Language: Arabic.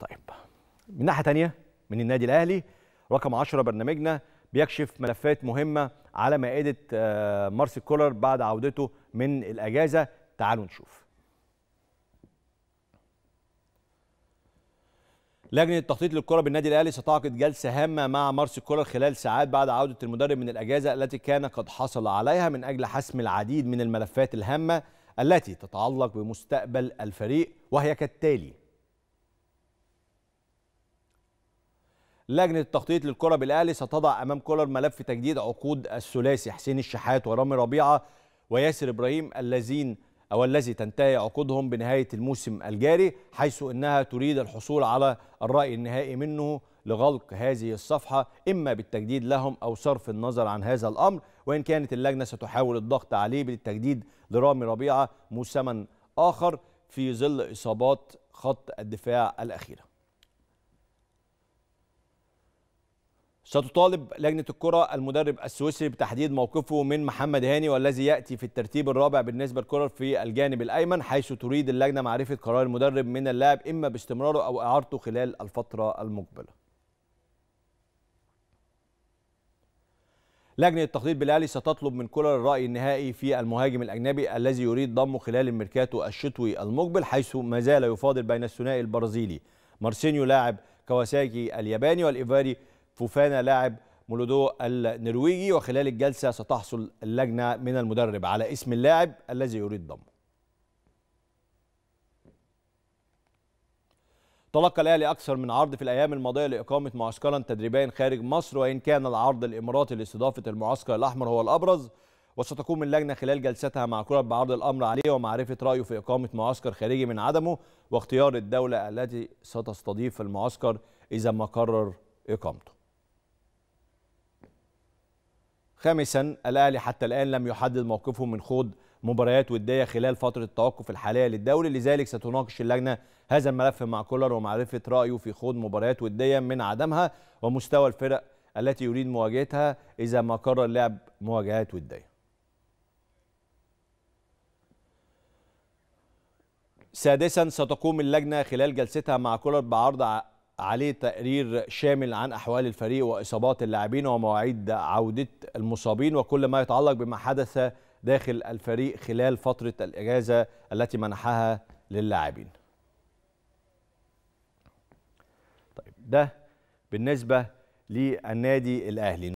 طيب من ناحيه ثانيه من النادي الاهلي رقم 10 برنامجنا بيكشف ملفات مهمه على مائده آه، مارسيل كولر بعد عودته من الاجازه تعالوا نشوف لجنة التخطيط للكرة بالنادي الأهلي ستعقد جلسة هامة مع مارسيل كولر خلال ساعات بعد عودة المدرب من الأجازة التي كان قد حصل عليها من أجل حسم العديد من الملفات الهامة التي تتعلق بمستقبل الفريق وهي كالتالي لجنه التخطيط للكره بالاهلي ستضع امام كولر ملف تجديد عقود الثلاثي حسين الشحات ورامي ربيعه وياسر ابراهيم الذين او الذي تنتهي عقودهم بنهايه الموسم الجاري حيث انها تريد الحصول على الراي النهائي منه لغلق هذه الصفحه اما بالتجديد لهم او صرف النظر عن هذا الامر وان كانت اللجنه ستحاول الضغط عليه بالتجديد لرامي ربيعه موسما اخر في ظل اصابات خط الدفاع الاخيره ستطالب لجنة الكرة المدرب السويسري بتحديد موقفه من محمد هاني والذي يأتي في الترتيب الرابع بالنسبة للكرة في الجانب الأيمن حيث تريد اللجنة معرفة قرار المدرب من اللاعب إما باستمراره أو إعارته خلال الفترة المقبلة لجنة التخطيط بالأهلي ستطلب من كولر الرأي النهائي في المهاجم الأجنبي الذي يريد ضمه خلال الميركاتو الشتوي المقبل حيث ما زال يفاضل بين الثنائي البرازيلي مارسينيو لاعب كواساكي الياباني والإيفاري فوفانا لاعب مولودو النرويجي وخلال الجلسة ستحصل اللجنة من المدرب على اسم اللاعب الذي يريد ضمه تلقى الاهلي اكثر من عرض في الايام الماضيه لاقامه معسكرا تدريبيا خارج مصر وان كان العرض الاماراتي لاستضافه المعسكر الاحمر هو الابرز وستقوم اللجنه خلال جلستها مع كولر بعرض الامر عليه ومعرفه رايه في اقامه معسكر خارجي من عدمه واختيار الدوله التي ستستضيف المعسكر اذا ما قرر اقامته خامسا الاهلي حتى الان لم يحدد موقفه من خوض مباريات وديه خلال فتره التوقف الحاليه للدوري لذلك ستناقش اللجنه هذا الملف مع كولر ومعرفه رايه في خوض مباريات وديه من عدمها ومستوى الفرق التي يريد مواجهتها اذا ما قرر لعب مواجهات وديه سادسا ستقوم اللجنه خلال جلستها مع كولر بعرض عليه تقرير شامل عن احوال الفريق واصابات اللاعبين ومواعيد عوده المصابين وكل ما يتعلق بما حدث داخل الفريق خلال فترة الإجازة التي منحها للاعبين طيب ده بالنسبة للنادي الأهلي